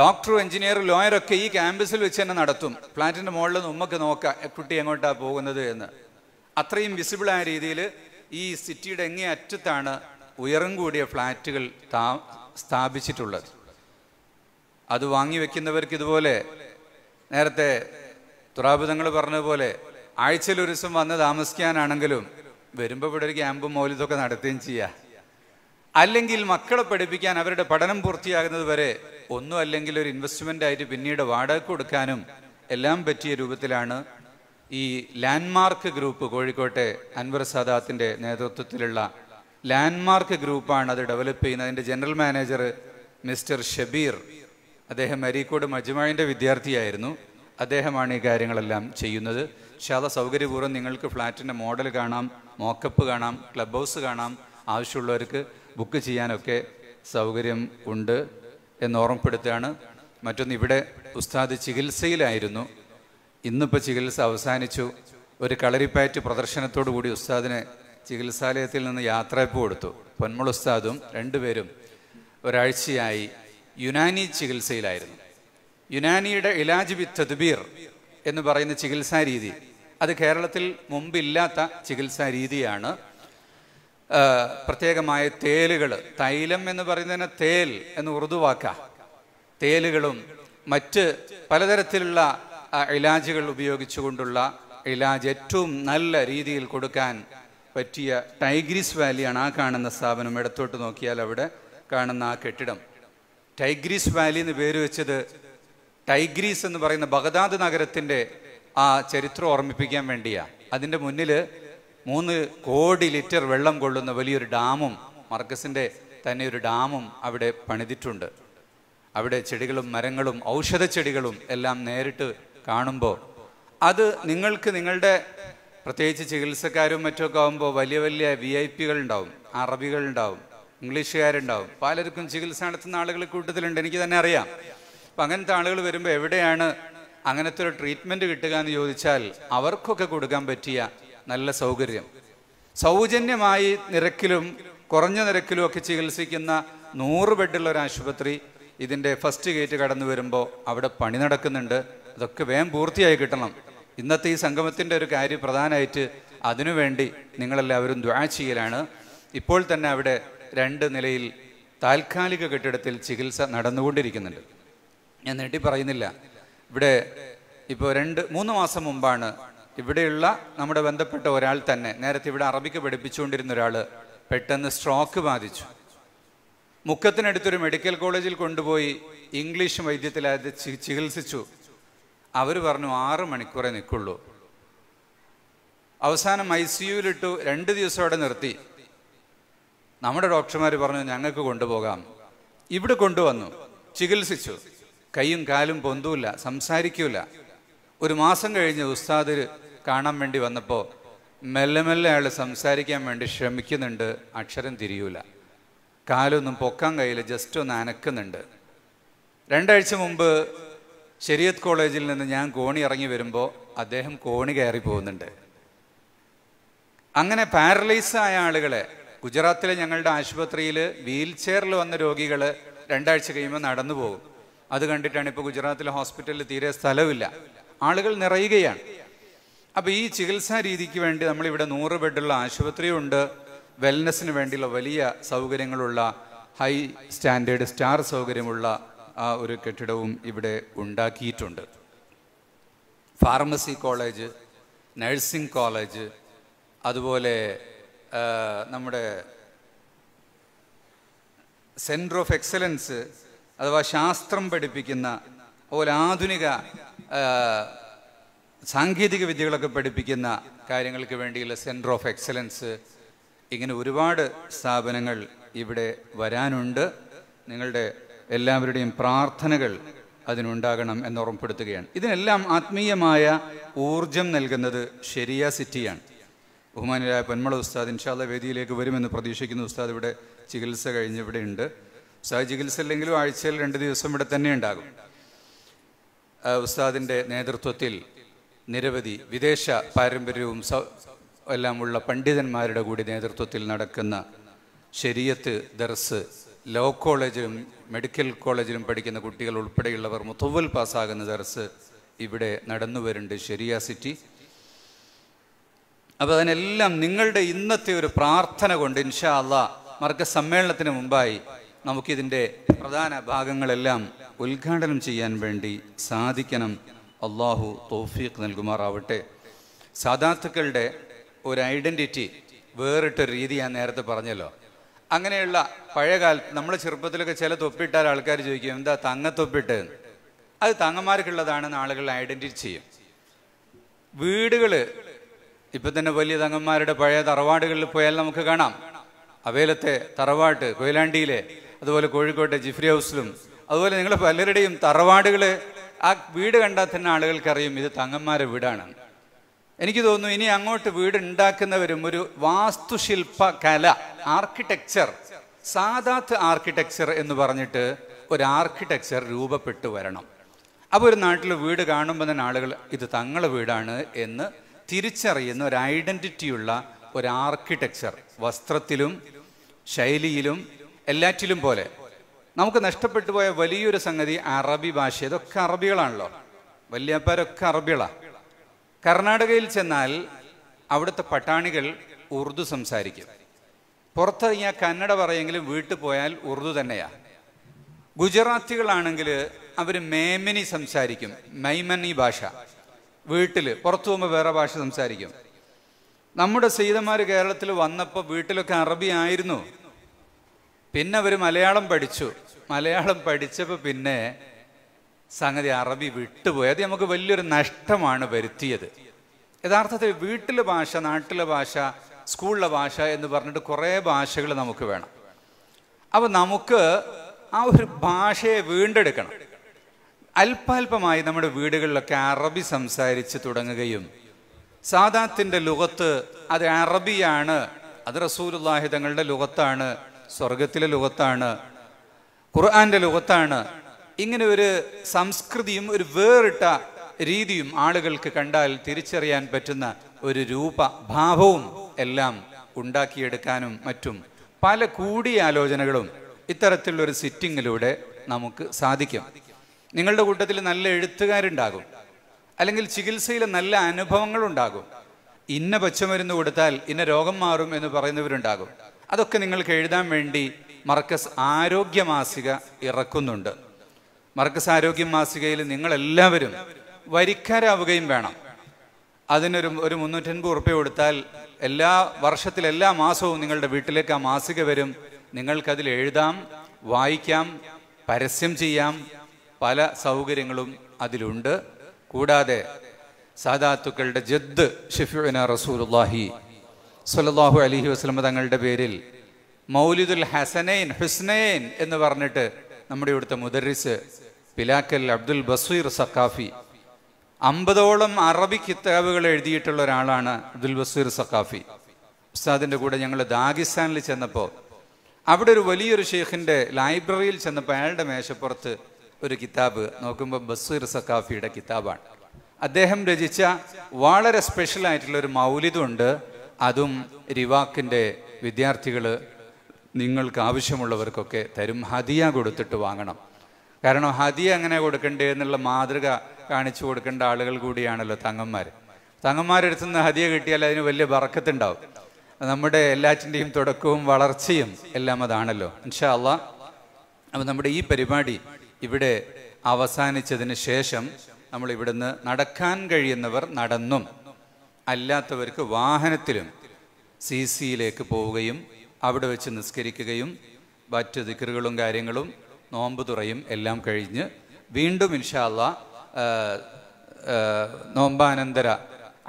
ഡോക്ടർ എഞ്ചിനീയർ ലോയർ ഒക്കെ ഈ ക്യാമ്പസിൽ വെച്ച് തന്നെ നടത്തും ഫ്ലാറ്റിൻ്റെ മുകളിൽ നിന്ന് ഉമ്മക്ക് നോക്കാം കുട്ടി എങ്ങോട്ടാണ് പോകുന്നത് എന്ന് അത്രയും വിസിബിളായ രീതിയിൽ ഈ സിറ്റിയുടെ എങ്ങേ അറ്റത്താണ് ഉയരം കൂടിയ ഫ്ലാറ്റുകൾ സ്ഥാപിച്ചിട്ടുള്ളത് അത് വാങ്ങി വെക്കുന്നവർക്ക് ഇതുപോലെ നേരത്തെ തുറാബുധങ്ങൾ പറഞ്ഞതുപോലെ ആഴ്ചയിൽ ഒരു ദിവസം വന്ന് താമസിക്കാനാണെങ്കിലും വരുമ്പോൾ ഇവിടെ ഒരു ക്യാമ്പും മൗലിതൊക്കെ നടത്തുകയും ചെയ്യാം അല്ലെങ്കിൽ മക്കളെ പഠിപ്പിക്കാൻ അവരുടെ പഠനം പൂർത്തിയാകുന്നത് വരെ ഒന്നും അല്ലെങ്കിൽ ഒരു ഇൻവെസ്റ്റ്മെൻ്റ് ആയിട്ട് പിന്നീട് വാടക കൊടുക്കാനും എല്ലാം പറ്റിയ രൂപത്തിലാണ് ഈ ലാൻഡ്മാർക്ക് ഗ്രൂപ്പ് കോഴിക്കോട്ടെ അൻവർ സാദാത്തിൻ്റെ നേതൃത്വത്തിലുള്ള ലാൻഡ്മാർക്ക് ഗ്രൂപ്പാണ് അത് ഡെവലപ്പ് ചെയ്യുന്നത് അതിൻ്റെ ജനറൽ മാനേജർ മിസ്റ്റർ ഷബീർ അദ്ദേഹം അരീക്കോട് മജുമായിൻ്റെ വിദ്യാർത്ഥിയായിരുന്നു അദ്ദേഹമാണ് ഈ കാര്യങ്ങളെല്ലാം ചെയ്യുന്നത് ശാദ സൗകര്യപൂർവ്വം നിങ്ങൾക്ക് ഫ്ലാറ്റിൻ്റെ മോഡൽ കാണാം മോക്കപ്പ് കാണാം ക്ലബ് ഹൗസ് കാണാം ആവശ്യമുള്ളവർക്ക് ബുക്ക് ചെയ്യാനൊക്കെ സൗകര്യം ഉണ്ട് എന്ന് ഓർമ്മപ്പെടുത്തുകയാണ് മറ്റൊന്ന് ഇവിടെ ഉസ്താദ് ചികിത്സയിലായിരുന്നു ഇന്നിപ്പോൾ ചികിത്സ അവസാനിച്ചു ഒരു കളരിപ്പാറ്റ് പ്രദർശനത്തോടു കൂടി ഉസ്താദിനെ ചികിത്സാലയത്തിൽ നിന്ന് യാത്രയപ്പ് കൊടുത്തു പൊന്മുൾ ഉസ്താദും രണ്ടുപേരും ഒരാഴ്ചയായി യുനാനി ചികിത്സയിലായിരുന്നു യുനാനിയുടെ ഇലാജ് വി തദ്ബീർ എന്ന് പറയുന്ന ചികിത്സാ രീതി അത് കേരളത്തിൽ മുമ്പില്ലാത്ത ചികിത്സാ രീതിയാണ് പ്രത്യേകമായ തേലുകൾ തൈലം എന്ന് പറയുന്നതിന് തേൽ എന്ന് ഉറുദുവാക്ക തേലുകളും മറ്റ് പലതരത്തിലുള്ള ഇലാജുകൾ ഉപയോഗിച്ചുകൊണ്ടുള്ള ഇലാജ് ഏറ്റവും നല്ല രീതിയിൽ കൊടുക്കാൻ പറ്റിയ ടൈഗ്രീസ് വാലിയാണ് ആ കാണുന്ന സ്ഥാപനം ഇടത്തോട്ട് നോക്കിയാൽ അവിടെ കാണുന്ന ആ കെട്ടിടം ടൈഗ്രീസ് വാലി എന്ന് പേര് വെച്ചത് ടൈഗ്രീസ് എന്ന് പറയുന്ന ബഗദാദ് നഗരത്തിൻ്റെ ആ ചരിത്രം ഓർമ്മിപ്പിക്കാൻ വേണ്ടിയാണ് അതിൻ്റെ മുന്നിൽ മൂന്ന് കോടി ലിറ്റർ വെള്ളം കൊള്ളുന്ന വലിയൊരു ഡാമും മർക്കസിൻ്റെ തന്നെ ഒരു ഡാമും അവിടെ പണിതിട്ടുണ്ട് അവിടെ ചെടികളും മരങ്ങളും ഔഷധ ചെടികളും എല്ലാം നേരിട്ട് കാണുമ്പോൾ അത് നിങ്ങൾക്ക് നിങ്ങളുടെ പ്രത്യേകിച്ച് ചികിത്സക്കാരും മറ്റൊക്കെ ആകുമ്പോൾ വലിയ വലിയ വി ഐ പികൾ ഉണ്ടാവും അറബികൾ ഉണ്ടാവും ഇംഗ്ലീഷുകാരുണ്ടാവും പലർക്കും ചികിത്സ നടത്തുന്ന ആളുകൾ കൂട്ടത്തിലുണ്ട് എനിക്ക് തന്നെ അറിയാം അപ്പം അങ്ങനത്തെ ആളുകൾ വരുമ്പോൾ എവിടെയാണ് അങ്ങനത്തെ ഒരു ട്രീറ്റ്മെൻറ്റ് കിട്ടുക എന്ന് ചോദിച്ചാൽ അവർക്കൊക്കെ കൊടുക്കാൻ പറ്റിയ നല്ല സൗകര്യം സൗജന്യമായി നിരക്കിലും കുറഞ്ഞ നിരക്കിലും ഒക്കെ ചികിത്സിക്കുന്ന നൂറ് ബെഡുള്ള ഒരു ആശുപത്രി ഇതിൻ്റെ ഫസ്റ്റ് ഗേറ്റ് കടന്നു വരുമ്പോൾ അവിടെ പണി നടക്കുന്നുണ്ട് അതൊക്കെ വേഗം പൂർത്തിയായി കിട്ടണം ഇന്നത്തെ ഈ സംഗമത്തിൻ്റെ ഒരു കാര്യം പ്രധാനമായിട്ട് അതിനുവേണ്ടി നിങ്ങളെല്ലാവരും ദ്വാ ഇപ്പോൾ തന്നെ അവിടെ രണ്ട് നിലയിൽ താൽക്കാലിക കെട്ടിടത്തിൽ ചികിത്സ നടന്നുകൊണ്ടിരിക്കുന്നുണ്ട് ഞാൻ നീട്ടി പറയുന്നില്ല ഇവിടെ ഇപ്പോൾ രണ്ട് മൂന്ന് മാസം മുമ്പാണ് ഇവിടെയുള്ള നമ്മുടെ ബന്ധപ്പെട്ട ഒരാൾ തന്നെ നേരത്തെ ഇവിടെ അറബിക്ക് പഠിപ്പിച്ചുകൊണ്ടിരുന്ന ഒരാൾ പെട്ടെന്ന് സ്ട്രോക്ക് ബാധിച്ചു മുക്കത്തിനടുത്തൊരു മെഡിക്കൽ കോളേജിൽ കൊണ്ടുപോയി ഇംഗ്ലീഷ് വൈദ്യത്തിൽ അത് ചികിത്സിച്ചു അവർ പറഞ്ഞു ആറ് മണിക്കൂറേ നിൽക്കുള്ളൂ അവസാനം ഐ സി യുയിലിട്ടു രണ്ട് ദിവസം അവിടെ നിർത്തി നമ്മുടെ ഡോക്ടർമാർ പറഞ്ഞു ഞങ്ങൾക്ക് കൊണ്ടുപോകാം ഇവിടെ കൊണ്ടുവന്നു ചികിത്സിച്ചു കൈയും കാലും പൊന്തൂല്ല സംസാരിക്കൂല ഒരു മാസം കഴിഞ്ഞ് ഉസ്താദ് കാണാൻ വേണ്ടി വന്നപ്പോൾ മെല്ലെ മെല്ലെ അയാൾ സംസാരിക്കാൻ വേണ്ടി ശ്രമിക്കുന്നുണ്ട് അക്ഷരം തിരിയൂല കാലൊന്നും പൊക്കാൻ കയ്യിൽ ജസ്റ്റ് ഒന്ന് അനക്കുന്നുണ്ട് രണ്ടാഴ്ച മുമ്പ് ശരിയത്ത് കോളേജിൽ നിന്ന് ഞാൻ കോണി ഇറങ്ങി വരുമ്പോൾ അദ്ദേഹം കോണി കയറി പോകുന്നുണ്ട് അങ്ങനെ പാരലൈസ് ആയ ആളുകളെ ഗുജറാത്തിലെ ഞങ്ങളുടെ ആശുപത്രിയിൽ വീൽ ചെയറിൽ വന്ന രോഗികൾ രണ്ടാഴ്ച കഴിയുമ്പോൾ നടന്നു പോകും അത് കണ്ടിട്ടാണ് ഇപ്പോൾ ഗുജറാത്തിലെ ഹോസ്പിറ്റലിൽ തീരെ സ്ഥലമില്ല ആളുകൾ നിറയുകയാണ് അപ്പോൾ ഈ ചികിത്സാ രീതിക്ക് വേണ്ടി നമ്മളിവിടെ നൂറ് ബെഡുള്ള ആശുപത്രിയുണ്ട് വെൽനസ്സിന് വേണ്ടിയുള്ള വലിയ സൗകര്യങ്ങളുള്ള ഹൈ സ്റ്റാൻഡേർഡ് സ്റ്റാർ സൗകര്യമുള്ള ആ ഒരു കെട്ടിടവും ഇവിടെ ഉണ്ടാക്കിയിട്ടുണ്ട് ഫാർമസി കോളേജ് നഴ്സിംഗ് കോളേജ് അതുപോലെ നമ്മുടെ സെൻറ്റർ ഓഫ് എക്സലൻസ് അഥവാ ശാസ്ത്രം പഠിപ്പിക്കുന്ന അതുപോലെ ആധുനിക സാങ്കേതിക വിദ്യകളൊക്കെ പഠിപ്പിക്കുന്ന കാര്യങ്ങൾക്ക് വേണ്ടിയുള്ള സെൻറ്റർ ഓഫ് എക്സലൻസ് ഇങ്ങനെ ഒരുപാട് സ്ഥാപനങ്ങൾ ഇവിടെ വരാനുണ്ട് നിങ്ങളുടെ എല്ലാവരുടെയും പ്രാർത്ഥനകൾ അതിനുണ്ടാകണം എന്ന് ഉറപ്പെടുത്തുകയാണ് ഇതിനെല്ലാം ആത്മീയമായ ഊർജം നൽകുന്നത് ഷെരിയ സിറ്റിയാണ് ബഹുമാനരായ പൊന്മള ഉസ്താദ് ഇൻഷാല്ല വേദിയിലേക്ക് വരുമെന്ന് പ്രതീക്ഷിക്കുന്ന ഉസ്താദ് ഇവിടെ ചികിത്സ കഴിഞ്ഞിവിടെ ഉണ്ട് ഉസ്താദ് ചികിത്സ ഇല്ലെങ്കിലും ആഴ്ചയിൽ രണ്ട് ദിവസം ഇവിടെ തന്നെ ഉണ്ടാകും ഉസ്താദിൻ്റെ നേതൃത്വത്തിൽ നിരവധി വിദേശ പാരമ്പര്യവും എല്ലാമുള്ള പണ്ഡിതന്മാരുടെ കൂടി നേതൃത്വത്തിൽ നടക്കുന്ന ശരിയത്ത് ദർസ് ലോ കോളേജിലും മെഡിക്കൽ കോളേജിലും പഠിക്കുന്ന കുട്ടികൾ ഉൾപ്പെടെയുള്ളവർ മുത്തവൽ പാസ്സാകുന്ന ദർസ് ഇവിടെ നടന്നു വരുന്നുണ്ട് ശരിയ സിറ്റി അപ്പോൾ അതിനെല്ലാം നിങ്ങളുടെ ഇന്നത്തെ ഒരു പ്രാർത്ഥന കൊണ്ട് ഇൻഷാ അള്ളാ മർഗ സമ്മേളനത്തിന് മുമ്പായി നമുക്കിതിൻ്റെ പ്രധാന ഭാഗങ്ങളെല്ലാം ഉദ്ഘാടനം ചെയ്യാൻ വേണ്ടി സാധിക്കണം അള്ളാഹു തോഫീഖ് നൽകുമാറാവട്ടെ സാധാർത്ഥുക്കളുടെ ഒരു ഐഡൻറ്റിറ്റി വേറിട്ട രീതി ഞാൻ നേരത്തെ പറഞ്ഞല്ലോ അങ്ങനെയുള്ള പഴയകാല നമ്മളെ ചെറുപ്പത്തിലൊക്കെ ചില തൊപ്പിട്ടാൽ ആൾക്കാർ ചോദിക്കും എന്താ തങ്ങത്തൊപ്പിട്ട് അത് തങ്ങന്മാർക്കുള്ളതാണെന്ന് ആളുകൾ ഐഡൻറ്റിറ്റി ചെയ്യും വീടുകൾ ഇപ്പം തന്നെ വലിയ തങ്ങന്മാരുടെ പഴയ തറവാടുകളിൽ പോയാൽ നമുക്ക് കാണാം അവയിലത്തെ തറവാട്ട് കൊയിലാണ്ടിയിലെ അതുപോലെ കോഴിക്കോട്ടെ ജിഫ്രി ഹൗസിലും അതുപോലെ നിങ്ങൾ പലരുടെയും തറവാടുകൾ ആ വീട് കണ്ടാൽ തന്നെ ആളുകൾക്കറിയും ഇത് തങ്ങന്മാരുടെ വീടാണ് എനിക്ക് തോന്നുന്നു ഇനി അങ്ങോട്ട് വീട് ഉണ്ടാക്കുന്നവരും ഒരു വാസ്തുശില്പ കല ആർക്കിടെക്ചർ സാദാത്ത് ആർക്കിടെക്ചർ എന്ന് പറഞ്ഞിട്ട് ഒരു ആർക്കിടെക്ചർ രൂപപ്പെട്ടു വരണം അപ്പോൾ ഒരു നാട്ടിൽ വീട് കാണുമ്പോൾ തന്നെ ആളുകൾ ഇത് തങ്ങളെ വീടാണ് എന്ന് തിരിച്ചറിയുന്ന ഒരു ഐഡൻറ്റിറ്റിയുള്ള ഒരു ആർക്കിടെക്ചർ വസ്ത്രത്തിലും ശൈലിയിലും എല്ലാറ്റിലും പോലെ നമുക്ക് നഷ്ടപ്പെട്ടു പോയ വലിയൊരു സംഗതി അറബി ഭാഷ ഇതൊക്കെ അറബികളാണല്ലോ വല്യപ്പാരൊക്കെ അറബികളാണ് കർണാടകയിൽ ചെന്നാൽ അവിടുത്തെ പട്ടാണികൾ ഉറുദു സംസാരിക്കും പുറത്തിറങ്ങിയാൽ കന്നഡ പറയെങ്കിലും വീട്ടിൽ പോയാൽ ഉറുദു തന്നെയാണ് ഗുജറാത്തികളാണെങ്കിൽ അവർ മേമിനി സംസാരിക്കും മൈമനി ഭാഷ വീട്ടിൽ പുറത്തു പോകുമ്പോൾ വേറെ ഭാഷ സംസാരിക്കും നമ്മുടെ സീതന്മാർ കേരളത്തിൽ വന്നപ്പോൾ വീട്ടിലൊക്കെ അറബി ആയിരുന്നു പിന്നെ അവർ മലയാളം പഠിച്ചു മലയാളം പഠിച്ചപ്പോൾ പിന്നെ സംഗതി അറബി വിട്ടുപോയി അത് നമുക്ക് വലിയൊരു നഷ്ടമാണ് വരുത്തിയത് യഥാർത്ഥത്തിൽ വീട്ടിലെ ഭാഷ നാട്ടിലെ ഭാഷ സ്കൂളിലെ ഭാഷ എന്ന് പറഞ്ഞിട്ട് കുറേ ഭാഷകൾ നമുക്ക് വേണം അപ്പോൾ നമുക്ക് ആ ഒരു ഭാഷയെ വീണ്ടെടുക്കണം അല്പാൽപമായി നമ്മുടെ വീടുകളിലൊക്കെ അറബി സംസാരിച്ച് തുടങ്ങുകയും സാദാത്തിൻ്റെ ലുകത്ത് അത് അറബിയാണ് അത് റസൂലുല്ലാഹി തങ്ങളുടെ ലുകത്താണ് സ്വർഗത്തിലെ ലോകത്താണ് ഖുർആാന്റെ ലോകത്താണ് ഇങ്ങനെ ഒരു സംസ്കൃതിയും ഒരു വേറിട്ട രീതിയും ആളുകൾക്ക് കണ്ടാൽ തിരിച്ചറിയാൻ പറ്റുന്ന ഒരു രൂപ ഭാവവും എല്ലാം ഉണ്ടാക്കിയെടുക്കാനും മറ്റും പല കൂടിയാലോചനകളും ഇത്തരത്തിലുള്ള ഒരു സിറ്റിങ്ങിലൂടെ നമുക്ക് സാധിക്കും നിങ്ങളുടെ കൂട്ടത്തിൽ നല്ല എഴുത്തുകാരുണ്ടാകും അല്ലെങ്കിൽ ചികിത്സയിൽ നല്ല അനുഭവങ്ങളുണ്ടാകും ഇന്ന പച്ചമരുന്ന് കൊടുത്താൽ ഇന്ന രോഗം മാറും എന്ന് പറയുന്നവരുണ്ടാകും അതൊക്കെ നിങ്ങൾക്ക് എഴുതാൻ വേണ്ടി മർക്കസ് ആരോഗ്യ മാസിക ഇറക്കുന്നുണ്ട് മർക്കസ് ആരോഗ്യ മാസികയിൽ നിങ്ങളെല്ലാവരും വരിക്കാരാവുകയും വേണം അതിനൊരു ഒരു മുന്നൂറ്റൻപത് ഉറുപ്പ്യ കൊടുത്താൽ എല്ലാ വർഷത്തിൽ എല്ലാ മാസവും നിങ്ങളുടെ വീട്ടിലേക്ക് ആ മാസിക വരും നിങ്ങൾക്കതിൽ എഴുതാം വായിക്കാം പരസ്യം ചെയ്യാം പല സൗകര്യങ്ങളും അതിലുണ്ട് കൂടാതെ സാദാത്തുക്കളുടെ ജദ് ഷിഫുന റസൂലുല്ലാഹി സുലല്ലാഹു അലിഹി വസ്ലമ തങ്ങളുടെ പേരിൽ മൗലിദുൽ ഹസനൈൻ ഹുസ്നൈൻ എന്ന് പറഞ്ഞിട്ട് നമ്മുടെ ഇവിടുത്തെ മുദരിസ് പിലാക്കൽ അബ്ദുൽ ബസീർ സക്കാഫി അമ്പതോളം അറബി കിതാബുകൾ എഴുതിയിട്ടുള്ള ഒരാളാണ് അബ്ദുൽ ബസീർ സക്കാഫി ഉസ്താദിൻ്റെ കൂടെ ഞങ്ങൾ ദാഗിസ്ഥാനിൽ ചെന്നപ്പോൾ അവിടെ ഒരു വലിയൊരു ഷെയ്ഖിൻ്റെ ലൈബ്രറിയിൽ ചെന്നപ്പോൾ അയാളുടെ മേശപ്പുറത്ത് ഒരു കിതാബ് നോക്കുമ്പോൾ ബസീർ സക്കാഫിയുടെ കിതാബാണ് അദ്ദേഹം രചിച്ച വളരെ സ്പെഷ്യൽ ആയിട്ടുള്ള ഒരു മൗലിദുണ്ട് അതും റിവാക്കിൻ്റെ വിദ്യാർത്ഥികൾ നിങ്ങൾക്ക് ആവശ്യമുള്ളവർക്കൊക്കെ തരും ഹദിയ കൊടുത്തിട്ട് വാങ്ങണം കാരണം ഹദിയ എങ്ങനെ കൊടുക്കണ്ടേ എന്നുള്ള മാതൃക കാണിച്ചു കൊടുക്കേണ്ട ആളുകൾ കൂടിയാണല്ലോ തങ്ങന്മാർ തങ്ങന്മാരെടുത്തു നിന്ന് ഹദിയ കിട്ടിയാൽ അതിന് വലിയ വറക്കത്തുണ്ടാവും നമ്മുടെ എല്ലാറ്റിൻ്റെയും തുടക്കവും വളർച്ചയും എല്ലാം അതാണല്ലോ ഇൻഷാ അള്ളാ അപ്പം നമ്മുടെ ഈ പരിപാടി ഇവിടെ അവസാനിച്ചതിന് ശേഷം നമ്മൾ ഇവിടുന്ന് നടക്കാൻ കഴിയുന്നവർ നടന്നും അല്ലാത്തവർക്ക് വാഹനത്തിലും സി സിയിലേക്ക് പോവുകയും അവിടെ വെച്ച് നിസ്കരിക്കുകയും മറ്റ് ദിക്കറുകളും കാര്യങ്ങളും നോമ്പ് തുറയും എല്ലാം കഴിഞ്ഞ് വീണ്ടും ഇൻഷാല്ല നോമ്പാനന്തര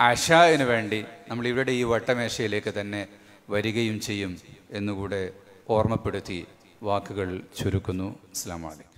ആശാവിന് വേണ്ടി നമ്മൾ ഇവിടെ ഈ വട്ടമേശയിലേക്ക് തന്നെ വരികയും ചെയ്യും എന്നുകൂടെ ഓർമ്മപ്പെടുത്തി വാക്കുകൾ ചുരുക്കുന്നു അസ്ലാം